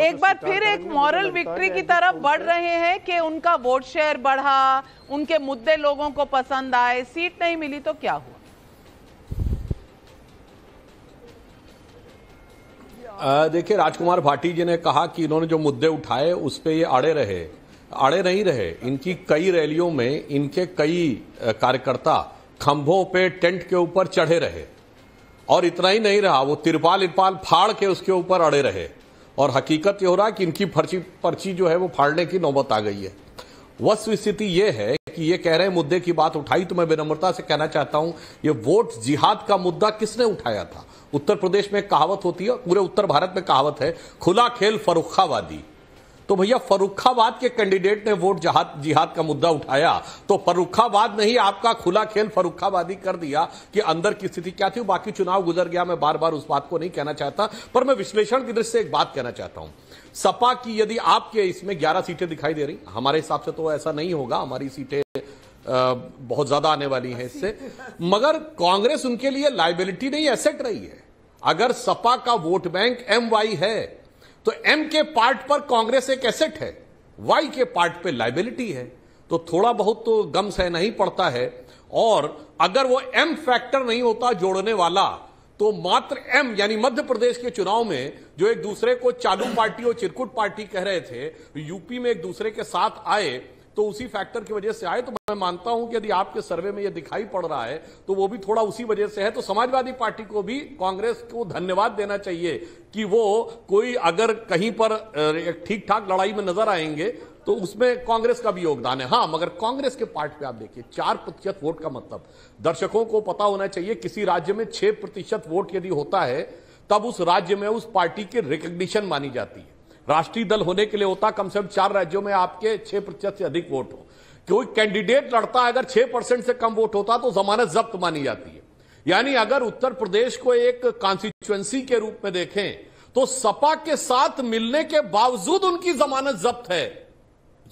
एक बार फिर एक मॉरल विक्ट्री की तरफ बढ़ रहे हैं कि उनका वोट शेयर बढ़ा उनके मुद्दे लोगों को पसंद आए सीट नहीं मिली तो क्या हुआ देखिए राजकुमार भाटी जी ने कहा कि इन्होंने जो मुद्दे उठाए उस पर ये अड़े रहे अड़े नहीं रहे इनकी कई रैलियों में इनके कई कार्यकर्ता खंभों पे टेंट के ऊपर चढ़े रहे और इतना ही नहीं रहा वो तिरपाल इरपाल फाड़ के उसके ऊपर अड़े रहे और हकीकत यह हो रहा है कि इनकी पर्ची पर्ची जो है वो फाड़ने की नौबत आ गई है वस्व स्थिति यह है कि ये कह रहे हैं मुद्दे की बात उठाई तो मैं विनम्रता से कहना चाहता हूं ये वोट जिहाद का मुद्दा किसने उठाया था उत्तर प्रदेश में कहावत होती है पूरे उत्तर भारत में कहावत है खुला खेल फरुखावादी तो भैया फरुखाबाद के कैंडिडेट ने वोट जहाद जिहाद का मुद्दा उठाया तो फरुखाबाद ने ही आपका खुला खेल फरुखाबादी कर दिया कि अंदर की स्थिति क्या थी बाकी चुनाव गुजर गया मैं बार बार उस बात को नहीं कहना चाहता पर मैं विश्लेषण की दृष्टि से एक बात कहना चाहता हूं सपा की यदि आपके इसमें ग्यारह सीटें दिखाई दे रही हमारे हिसाब से तो ऐसा नहीं होगा हमारी सीटें बहुत ज्यादा आने वाली है इससे मगर कांग्रेस उनके लिए लाइबिलिटी नहीं एसेट रही है अगर सपा का वोट बैंक एम वाई है तो एम के पार्ट पर कांग्रेस एक एसेट है वाई के पार्ट पे लाइबिलिटी है तो थोड़ा बहुत तो गम सहना ही पड़ता है और अगर वो एम फैक्टर नहीं होता जोड़ने वाला तो मात्र एम यानी मध्य प्रदेश के चुनाव में जो एक दूसरे को चालू पार्टी और चिरकुट पार्टी कह रहे थे यूपी में एक दूसरे के साथ आए तो उसी फैक्टर की वजह से आए तो मैं मानता हूं कि यदि आपके सर्वे में यह दिखाई पड़ रहा है तो वो भी थोड़ा उसी वजह से है तो समाजवादी पार्टी को भी कांग्रेस को धन्यवाद देना चाहिए कि वो कोई अगर कहीं पर ठीक ठाक लड़ाई में नजर आएंगे तो उसमें कांग्रेस का भी योगदान है हाँ मगर कांग्रेस के पार्ट पे आप देखिए चार प्रतिशत वोट का मतलब दर्शकों को पता होना चाहिए किसी राज्य में छह प्रतिशत वोट यदि होता है तब उस राज्य में उस पार्टी की रिकग्निशन मानी जाती है राष्ट्रीय दल होने के लिए होता कम से कम चार राज्यों में आपके छह प्रतिशत से अधिक वोट हो कोई कैंडिडेट लड़ता है अगर छह परसेंट से कम वोट होता तो जमानत जब्त मानी जाती है यानी अगर उत्तर प्रदेश को एक कॉन्स्टिट्युएंसी के रूप में देखें तो सपा के साथ मिलने के बावजूद उनकी जमानत जब्त है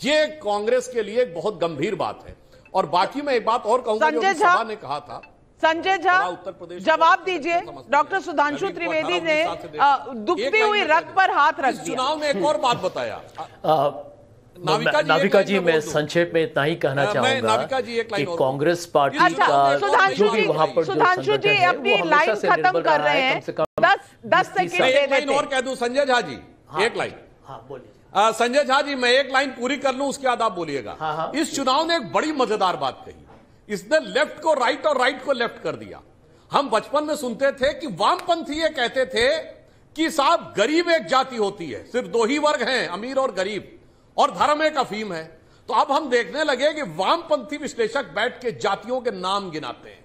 यह कांग्रेस के लिए एक बहुत गंभीर बात है और बाकी मैं एक बात और कहूंगा जो सभा ने कहा था संजय झा जवाब तो दीजिए डॉक्टर सुधांशु त्रिवेदी ने दुखती हुई रथ पर हाथ रख दिया चुनाव में एक और बात बताया नाविका जी, नाविका जी मैं संक्षेप में इतना ही कहना चाहूंगा कि कांग्रेस पार्टी अच्छा, का जो भी पर सुधांशु जी अपनी लाइन खत्म कर रहे हैं दस दस सेकेंड और कह दू संजय झा जी हाँ, एक लाइन हाँ बोलिए संजय झा जी मैं एक लाइन पूरी कर लूं उसके बाद आप बोलिएगा हाँ, हाँ। इस चुनाव ने एक बड़ी मजेदार बात कही इसने लेफ्ट को राइट और राइट को लेफ्ट कर दिया हम बचपन में सुनते थे कि वामपंथी ये कहते थे कि साहब गरीब एक जाति होती है सिर्फ दो ही वर्ग हैं अमीर और गरीब और धर्म एक अफीम है तो अब हम देखने लगे कि वामपंथी विश्लेषक बैठ के जातियों के नाम गिनाते हैं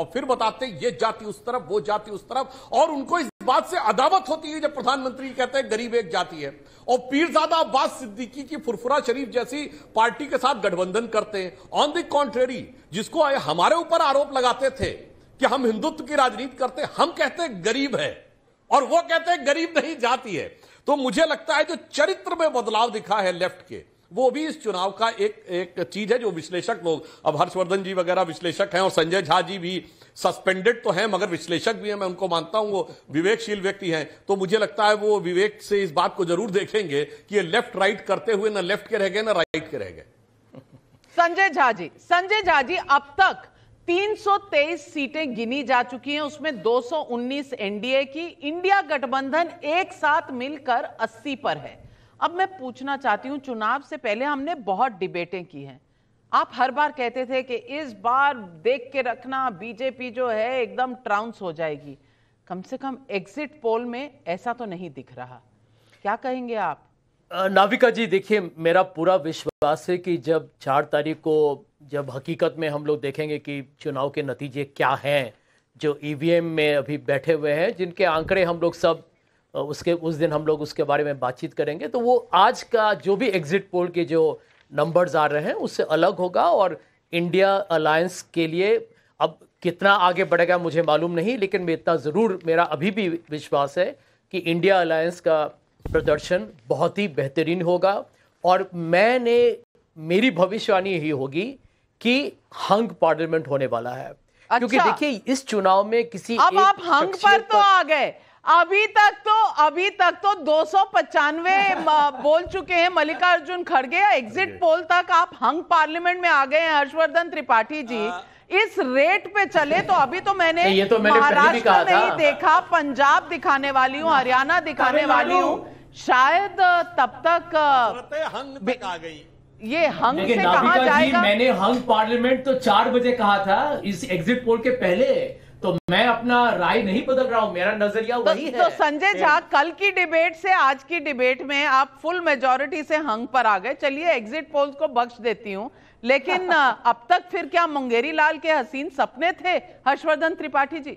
और फिर बताते हैं ये जाति उस तरफ वो जाति उस तरफ और उनको इस बात से अदावत होती है जब प्रधानमंत्री कहते हैं गरीब एक जाति है और पीरजादा अब्बास सिद्दीकी की फुरफुरा शरीफ जैसी पार्टी के साथ गठबंधन करते हैं ऑन द कॉन्ट्रेरी जिसको हमारे ऊपर आरोप लगाते थे कि हम हिंदुत्व की राजनीति करते हम कहते हैं गरीब है और वो कहते हैं गरीब नहीं जाति है तो मुझे लगता है जो चरित्र में बदलाव दिखा है लेफ्ट के वो भी इस चुनाव का एक एक चीज है जो विश्लेषक लोग अब हर्षवर्धन जी वगैरह विश्लेषक हैं और संजय झा जी भी सस्पेंडेड तो हैं मगर विश्लेषक भी हैं मैं उनको मानता हूं वो विवेकशील व्यक्ति हैं तो मुझे लगता है वो विवेक से इस बात को जरूर देखेंगे कि ये लेफ्ट राइट करते हुए ना लेफ्ट के रह गए ना राइट के रह गए संजय झा जी संजय झा जी अब तक 323 सीटें गिनी जा चुकी हैं उसमें 219 एनडीए की इंडिया गठबंधन एक साथ मिलकर 80 पर है अब मैं पूछना चाहती हूँ चुनाव से पहले हमने बहुत डिबेटें की हैं आप हर बार कहते थे कि इस बार देख के रखना बीजेपी जो है एकदम ट्राउंस हो जाएगी कम से कम एग्जिट पोल में ऐसा तो नहीं दिख रहा क्या कहेंगे आप नाविका जी देखिए मेरा पूरा विश्वास है कि जब चार तारीख को जब हकीकत में हम लोग देखेंगे कि चुनाव के नतीजे क्या हैं जो ईवीएम में अभी बैठे हुए हैं जिनके आंकड़े हम लोग सब उसके उस दिन हम लोग उसके बारे में बातचीत करेंगे तो वो आज का जो भी एग्जिट पोल के जो नंबर्स आ रहे हैं उससे अलग होगा और इंडिया अलायंस के लिए अब कितना आगे बढ़ेगा मुझे मालूम नहीं लेकिन मैं इतना ज़रूर मेरा अभी भी विश्वास है कि इंडिया अलायंस का प्रदर्शन बहुत ही बेहतरीन होगा और मैंने मेरी भविष्यवाणी यही होगी कि हंग पार्लियामेंट होने वाला है अच्छा। क्योंकि देखिए इस चुनाव में किसी अब आप हंग पर तो आ गए अभी तक तो अभी तक तो दो बोल चुके हैं मल्लिकार्जुन खड़गे एग्जिट पोल तक आप हंग पार्लियामेंट में आ गए हैं हर्षवर्धन त्रिपाठी जी आ... हाँ। इस रेट पे चले तो अभी तो मैंने ये तो मैंने महाराष्ट्र नहीं देखा पंजाब दिखाने वाली हूँ हरियाणा दिखाने वाली हूँ शायद तब तक हंग तक आ गई ये हंग से कहा जाएगा मैंने हंग पार्लियामेंट तो चार बजे कहा था इस एग्जिट पोल के पहले तो मैं अपना राय नहीं बदल रहा हूं मेरा नजरिया तो, वही तो है तो संजय झा कल की डिबेट से आज की डिबेट में आप फुल मेजोरिटी से हंग पर आ गए चलिए एग्जिट पोल्स को बख्श देती हूं लेकिन अब तक फिर क्या मुंगेरी लाल के हसीन सपने थे हर्षवर्धन त्रिपाठी जी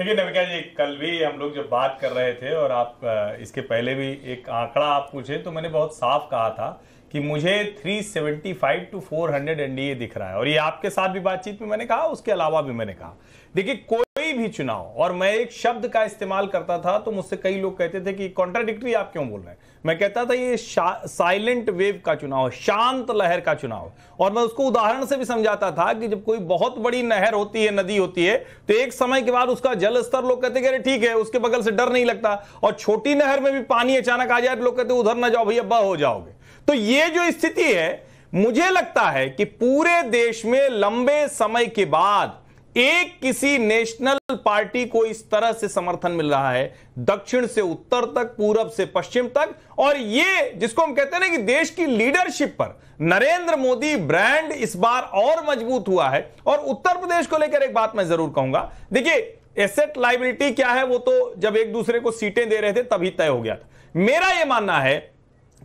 देखिए नविका जी कल भी हम लोग जब बात कर रहे थे और आप इसके पहले भी एक आंकड़ा आप पूछे तो मैंने बहुत साफ कहा था कि मुझे 375 टू फोर हंड्रेड एनडीए दिख रहा है और ये आपके साथ भी बातचीत में मैंने कहा उसके अलावा भी मैंने कहा देखिए कोई कोई भी चुनाव और मैं एक शब्द का इस्तेमाल करता था तो मुझसे कई लोग कहते थे कि कॉन्ट्राडिक्टरी आप क्यों बोल रहे हैं मैं कहता था ये साइलेंट वेव का चुनाव शांत लहर का चुनाव और मैं उसको उदाहरण से भी समझाता था कि जब कोई बहुत बड़ी नहर होती है नदी होती है तो एक समय के बाद उसका जल स्तर लोग कहते अरे ठीक है उसके बगल से डर नहीं लगता और छोटी नहर में भी पानी अचानक आ जाए तो लोग कहते उधर ना जाओ भैया बह हो जाओगे तो ये जो स्थिति है मुझे लगता है कि पूरे देश में लंबे समय के बाद एक किसी नेशनल पार्टी को इस तरह से समर्थन मिल रहा है दक्षिण से उत्तर तक पूरब से पश्चिम तक और ये जिसको हम कहते हैं ना कि देश की लीडरशिप पर नरेंद्र मोदी ब्रांड इस बार और मजबूत हुआ है और उत्तर प्रदेश को लेकर एक बात मैं जरूर कहूंगा देखिए एसेट लाइबिलिटी क्या है वो तो जब एक दूसरे को सीटें दे रहे थे तभी तय हो गया था मेरा यह मानना है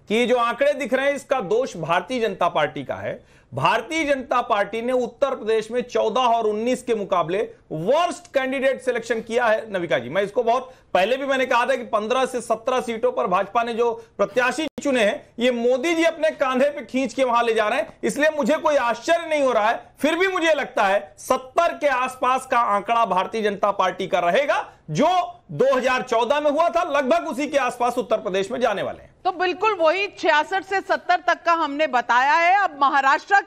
कि जो आंकड़े दिख रहे हैं इसका दोष भारतीय जनता पार्टी का है भारतीय जनता पार्टी ने उत्तर प्रदेश में 14 और 19 के मुकाबले वर्स्ट कैंडिडेट सिलेक्शन किया है नविका जी मैं इसको बहुत पहले भी मैंने कहा था कि 15 से 17 सीटों पर भाजपा ने जो प्रत्याशी चुने हैं ये मोदी जी अपने कांधे पे खींच के वहां ले जा रहे हैं इसलिए मुझे कोई आश्चर्य नहीं हो रहा है फिर भी मुझे लगता है सत्तर के आसपास का आंकड़ा भारतीय जनता पार्टी का रहेगा जो 2014 में हुआ था लगभग उसी के आसपास उत्तर प्रदेश में जाने वाले हैं तो बिल्कुल वही छियासठ से सत्तर तक का हमने बताया है अब महाराष्ट्र